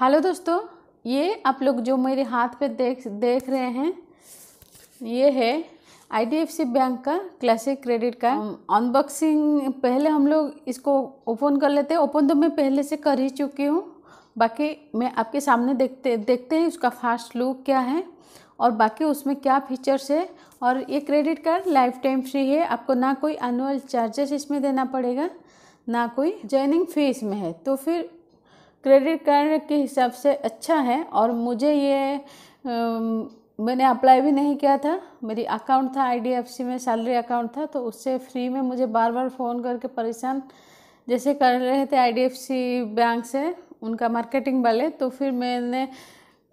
hello दोस्तों ये आप लोग जो मेरे हाथ पे देख देख रहे हैं ये है आईडीएफसी बैंक का क्लासिक क्रेडिट कार्ड अनबॉक्सिंग पहले हम लोग इसको ओपन कर लेते हैं ओपन तो मैं पहले से कर ही चुकी हूँ बाकी मैं आपके सामने देखते देखते हैं उसका फास्ट लुक क्या है और बाकी उसमें क्या फीचर्स है और ये credit card lifetime free है आपको ना कोई एनुअल चार्जेस इसमें देना पड़ेगा ना कोई ज्वाइनिंग फीस में है तो फिर क्रेडिट कार्ड के हिसाब से अच्छा है और मुझे ये मैंने अप्लाई भी नहीं किया था मेरी अकाउंट था आईडीएफसी में सैलरी अकाउंट था तो उससे फ्री में मुझे बार बार फ़ोन करके परेशान जैसे कर रहे थे आईडीएफसी बैंक से उनका मार्केटिंग वाले तो फिर मैंने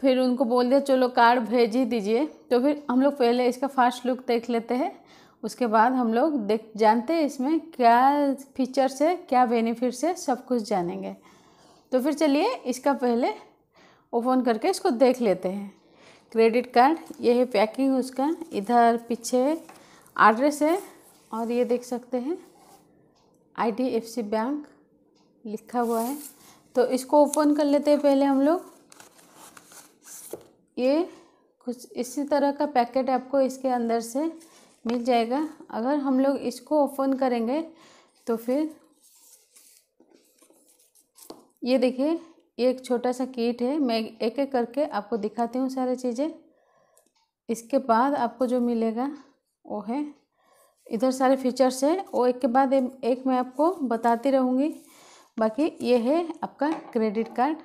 फिर उनको बोल दिया चलो कार्ड भेज ही दीजिए तो फिर हम लोग पहले इसका फास्ट लुक देख लेते हैं उसके बाद हम लोग देख जानते हैं इसमें क्या फीचर्स है क्या बेनिफिट्स है सब कुछ जानेंगे तो फिर चलिए इसका पहले ओपन करके इसको देख लेते हैं क्रेडिट कार्ड ये है पैकिंग उसका इधर पीछे एड्रेस है और ये देख सकते हैं आईडीएफसी बैंक लिखा हुआ है तो इसको ओपन कर लेते हैं पहले हम लोग ये कुछ इसी तरह का पैकेट आपको इसके अंदर से मिल जाएगा अगर हम लोग इसको ओपन करेंगे तो फिर ये देखिए ये एक छोटा सा कीट है मैं एक एक करके आपको दिखाती हूँ सारी चीज़ें इसके बाद आपको जो मिलेगा वो है इधर सारे फीचर्स है वो एक के बाद एक मैं आपको बताती रहूँगी बाकी ये है आपका क्रेडिट कार्ड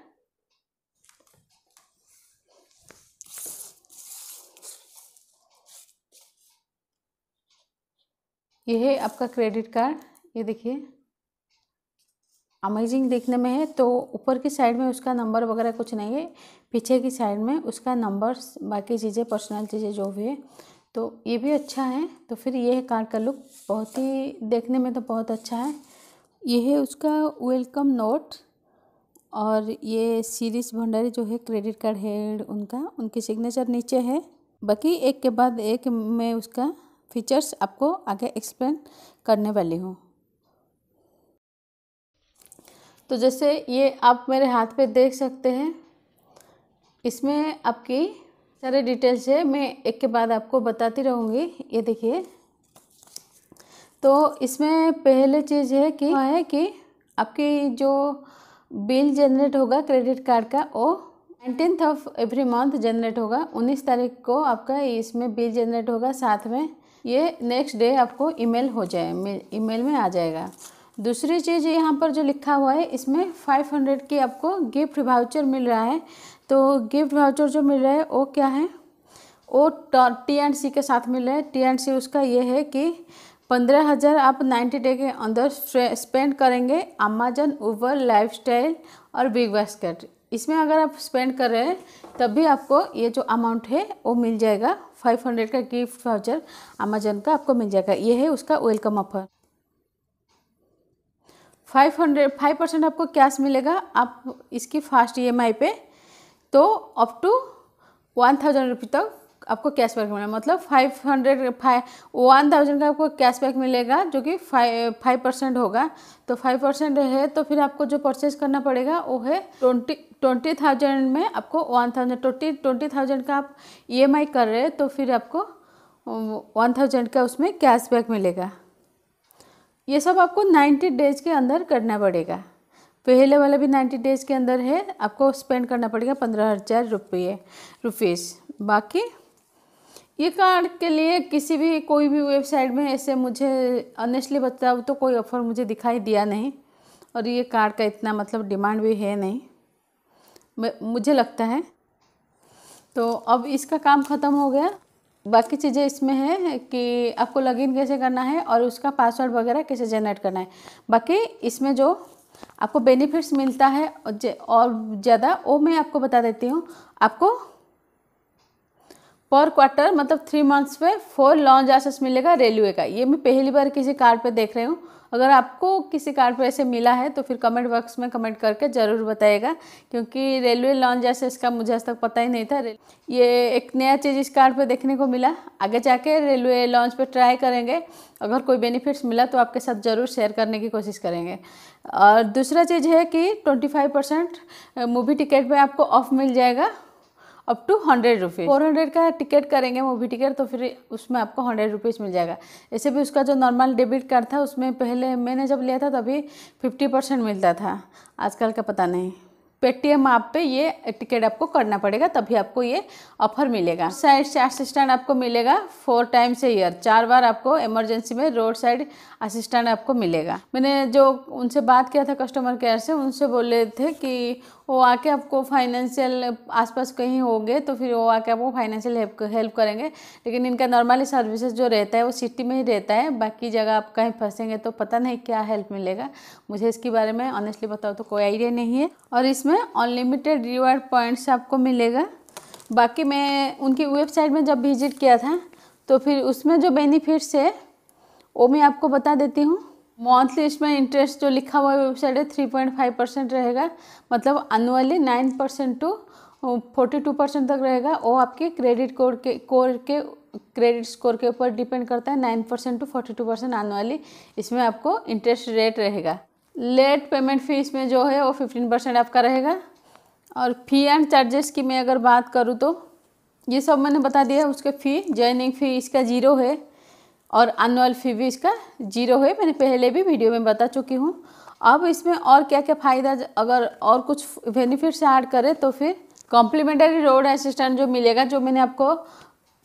ये है आपका क्रेडिट कार्ड ये देखिए अमेजिंग देखने में है तो ऊपर की साइड में उसका नंबर वगैरह कुछ नहीं है पीछे की साइड में उसका नंबर बाकी चीज़ें पर्सनल चीज़ें जो भी है तो ये भी अच्छा है तो फिर ये है कार का लुक बहुत ही देखने में तो बहुत अच्छा है ये है उसका वेलकम नोट और ये सीरीज भंडारी जो है क्रेडिट कार्ड हेड उनका उनकी सिग्नेचर नीचे है बाकी एक के बाद एक मैं उसका फीचर्स आपको आगे एक्सप्लेन करने वाली हूँ तो जैसे ये आप मेरे हाथ पे देख सकते हैं इसमें आपकी सारे डिटेल्स है मैं एक के बाद आपको बताती रहूँगी ये देखिए तो इसमें पहले चीज़ है कि हाँ है कि आपकी जो बिल जनरेट होगा क्रेडिट कार्ड का वो nineteenth of every month generate होगा उन्नीस तारीख को आपका इसमें बिल जनरेट होगा साथ में ये नेक्स्ट डे आपको ईमेल हो जाए ईमेल में आ जाएगा दूसरी चीज़ यहाँ पर जो लिखा हुआ है इसमें फाइव हंड्रेड की आपको गिफ्ट वाउचर मिल रहा है तो गिफ्ट वाउचर जो मिल रहा है वो क्या है वो टी एंड सी के साथ मिल रहा है टी एंड सी उसका ये है कि पंद्रह हज़ार आप नाइन्टी डे के अंदर स्पेंड करेंगे अमेजन ऊबर लाइफ और बिग बास्केट इसमें अगर आप स्पेंड कर रहे हैं तब भी आपको ये जो अमाउंट है वो मिल जाएगा फाइव हंड्रेड का गिफ्ट वाउचर अमेजन का आपको मिल जाएगा ये है उसका welcome offer five hundred five percent आपको कैश मिलेगा आप इसकी फास्ट ईएमआई e पे तो up to one thousand rupee तक आपको कैशबैक मिलेगा मतलब five hundred five one thousand का आपको कैशबैक मिलेगा जो कि फाइव फाइव परसेंट होगा तो फाइव परसेंट है तो फिर आपको जो परचेज करना पड़ेगा वो है ट्वेंटी ट्वेंटी थाउजेंड में आपको one thousand twenty twenty thousand का आप ई e कर रहे हैं तो फिर आपको वन um, थाउजेंड का उसमें कैशबैक मिलेगा ये सब आपको 90 डेज के अंदर करना पड़ेगा पहले वाला भी 90 डेज के अंदर है आपको स्पेंड करना पड़ेगा पंद्रह हज़ार रुपये रुपीज़ बाकी ये कार्ड के लिए किसी भी कोई भी वेबसाइट में ऐसे मुझे ऑनेस्टली बताओ तो कोई ऑफ़र मुझे दिखाई दिया नहीं और ये कार्ड का इतना मतलब डिमांड भी है नहीं मुझे लगता है तो अब इसका काम ख़त्म हो गया बाकी चीज़ें इसमें है कि आपको लॉगिन कैसे करना है और उसका पासवर्ड वगैरह कैसे जनरेट करना है बाकी इसमें जो आपको बेनिफिट्स मिलता है और ज़्यादा वो मैं आपको बता देती हूँ आपको पर क्वार्टर मतलब थ्री मंथ्स पे फोर लॉन्च आसेस मिलेगा रेलवे का ये मैं पहली बार किसी कार्ड पे देख रही हूँ अगर आपको किसी कार पर ऐसे मिला है तो फिर कमेंट बॉक्स में कमेंट करके ज़रूर बताइएगा क्योंकि रेलवे लॉन्च जैसे इसका मुझे आज तक पता ही नहीं था ये एक नया चीज़ इस कार पर देखने को मिला आगे जाके रेलवे लॉन्च पर ट्राई करेंगे अगर कोई बेनिफिट्स मिला तो आपके साथ ज़रूर शेयर करने की कोशिश करेंगे और दूसरा चीज़ है कि ट्वेंटी परसेंट मूवी टिकट में आपको ऑफ मिल जाएगा up to hundred rupees four hundred का टिकट करेंगे मूवी टिकट तो फिर उसमें आपको हंड्रेड रुपीज़ मिल जाएगा ऐसे भी उसका जो नॉर्मल डेबिट कार्ड था उसमें पहले मैंने जब लिया था तभी फिफ्टी परसेंट मिलता था आजकल का पता नहीं पेटीएम ऐप पे ये टिकट आपको करना पड़ेगा तभी आपको ये ऑफर मिलेगा साइड से असिस्टेंट आपको मिलेगा फोर टाइम्स ए ईयर चार बार आपको इमरजेंसी में रोड साइड असिस्टेंट आपको मिलेगा मैंने जो उनसे बात किया था कस्टमर केयर से उनसे बोले थे कि वो आके आपको फाइनेंशियल आसपास कहीं होंगे तो फिर वो आके आपको फाइनेंशियल हेल्प हेल्प करेंगे लेकिन इनका नॉर्मली सर्विसेज जो रहता है वो सिटी में ही रहता है बाकी जगह आप कहीं फंसेंगे तो पता नहीं क्या हेल्प मिलेगा मुझे इसके बारे में ऑनेस्टली बताओ तो कोई आइडिया नहीं है और इसमें अनलिमिटेड रिवार्ड पॉइंट्स आपको मिलेगा बाकी मैं उनकी वेबसाइट में जब विजिट किया था तो फिर उसमें जो बेनिफिट्स है वो मैं आपको बता देती हूँ मंथली इसमें इंटरेस्ट जो लिखा हुआ है वेबसाइट है थ्री पॉइंट फाइव परसेंट रहेगा मतलब annually nine percent to forty two percent तक रहेगा वो आपके क्रेडिट कोड के कोर के क्रेडिट स्कोर के ऊपर डिपेंड करता है nine percent to forty two percent annually इसमें आपको इंटरेस्ट रेट रहेगा लेट पेमेंट फीस में जो है वो फिफ्टीन परसेंट आपका रहेगा और फ़ी एंड चार्जेस की मैं अगर बात करूँ तो ये सब मैंने बता दिया उसके फ़ी ज्वाइनिंग फ़ी इसका ज़ीरो है और अनुअल फ़ी भी इसका जीरो है मैंने पहले भी वीडियो में बता चुकी हूँ अब इसमें और क्या क्या फ़ायदा अगर और कुछ बेनिफिट्स ऐड करें तो फिर कॉम्प्लीमेंटरी रोड असिस्टेंट जो मिलेगा जो मैंने आपको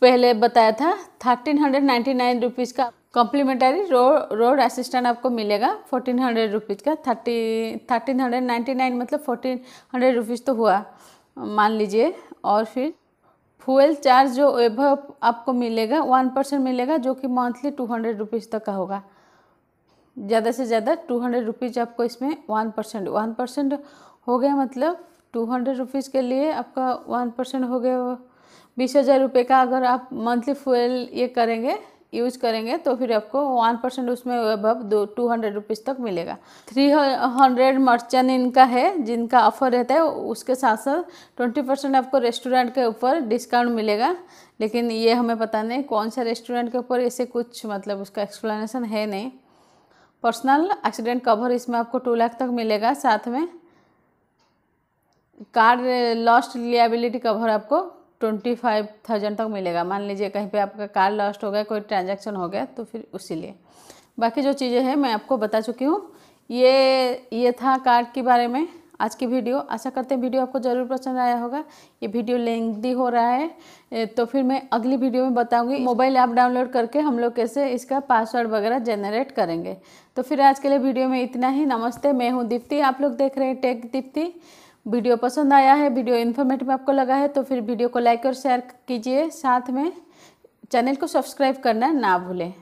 पहले बताया था thirteen hundred ninety nine rupees का कॉम्प्लीमेंटरी रो रोड असिस्टेंट आपको मिलेगा फोर्टीन हंड्रेड रुपीज़ का thirty thirteen hundred ninety nine मतलब फोर्टीन हंड्रेड रुपीज़ तो हुआ मान लीजिए और फिर फ्यूल चार्ज जो एभव आपको मिलेगा वन परसेंट मिलेगा जो कि मंथली टू हंड्रेड रुपीज़ तक का होगा ज़्यादा से ज़्यादा टू हंड्रेड रुपीज़ आपको इसमें वन परसेंट वन परसेंट हो गया मतलब टू हंड्रेड रुपीज़ के लिए आपका वन परसेंट हो गया बीस हज़ार रुपये का अगर आप मंथली फ्यूल ये करेंगे यूज करेंगे तो फिर आपको वन परसेंट उसमें अब दो टू हंड्रेड रुपीज़ तक मिलेगा थ्री हंड्रेड मर्चेंट इनका है जिनका ऑफर रहता है उसके साथ साथ ट्वेंटी परसेंट आपको रेस्टोरेंट के ऊपर डिस्काउंट मिलेगा लेकिन ये हमें पता नहीं कौन सा रेस्टोरेंट के ऊपर ऐसे कुछ मतलब उसका एक्सप्लेनेशन है नहीं पर्सनल एक्सीडेंट कवर इसमें आपको टू लाख तक मिलेगा साथ में कार लॉस्ट लियाबिलिटी कवर आपको ट्वेंटी फाइव थाउजेंड तक मिलेगा मान लीजिए कहीं पे आपका कार लॉस्ट हो गया कोई ट्रांजैक्शन हो गया तो फिर उसी लिए बाकी जो चीज़ें हैं मैं आपको बता चुकी हूँ ये ये था कार्ड के बारे में आज की वीडियो आशा करते हैं वीडियो आपको ज़रूर पसंद आया होगा ये वीडियो लेंदी हो रहा है तो फिर मैं अगली वीडियो में बताऊंगी मोबाइल ऐप डाउनलोड करके हम लोग कैसे इसका पासवर्ड वगैरह जनरेट करेंगे तो फिर आज के लिए वीडियो में इतना ही नमस्ते मैं हूँ दीप्ति आप लोग देख रहे हैं टेक दीप्ति वीडियो पसंद आया है वीडियो इन्फॉर्मेटिव आपको लगा है तो फिर वीडियो को लाइक और शेयर कीजिए साथ में चैनल को सब्सक्राइब करना ना भूलें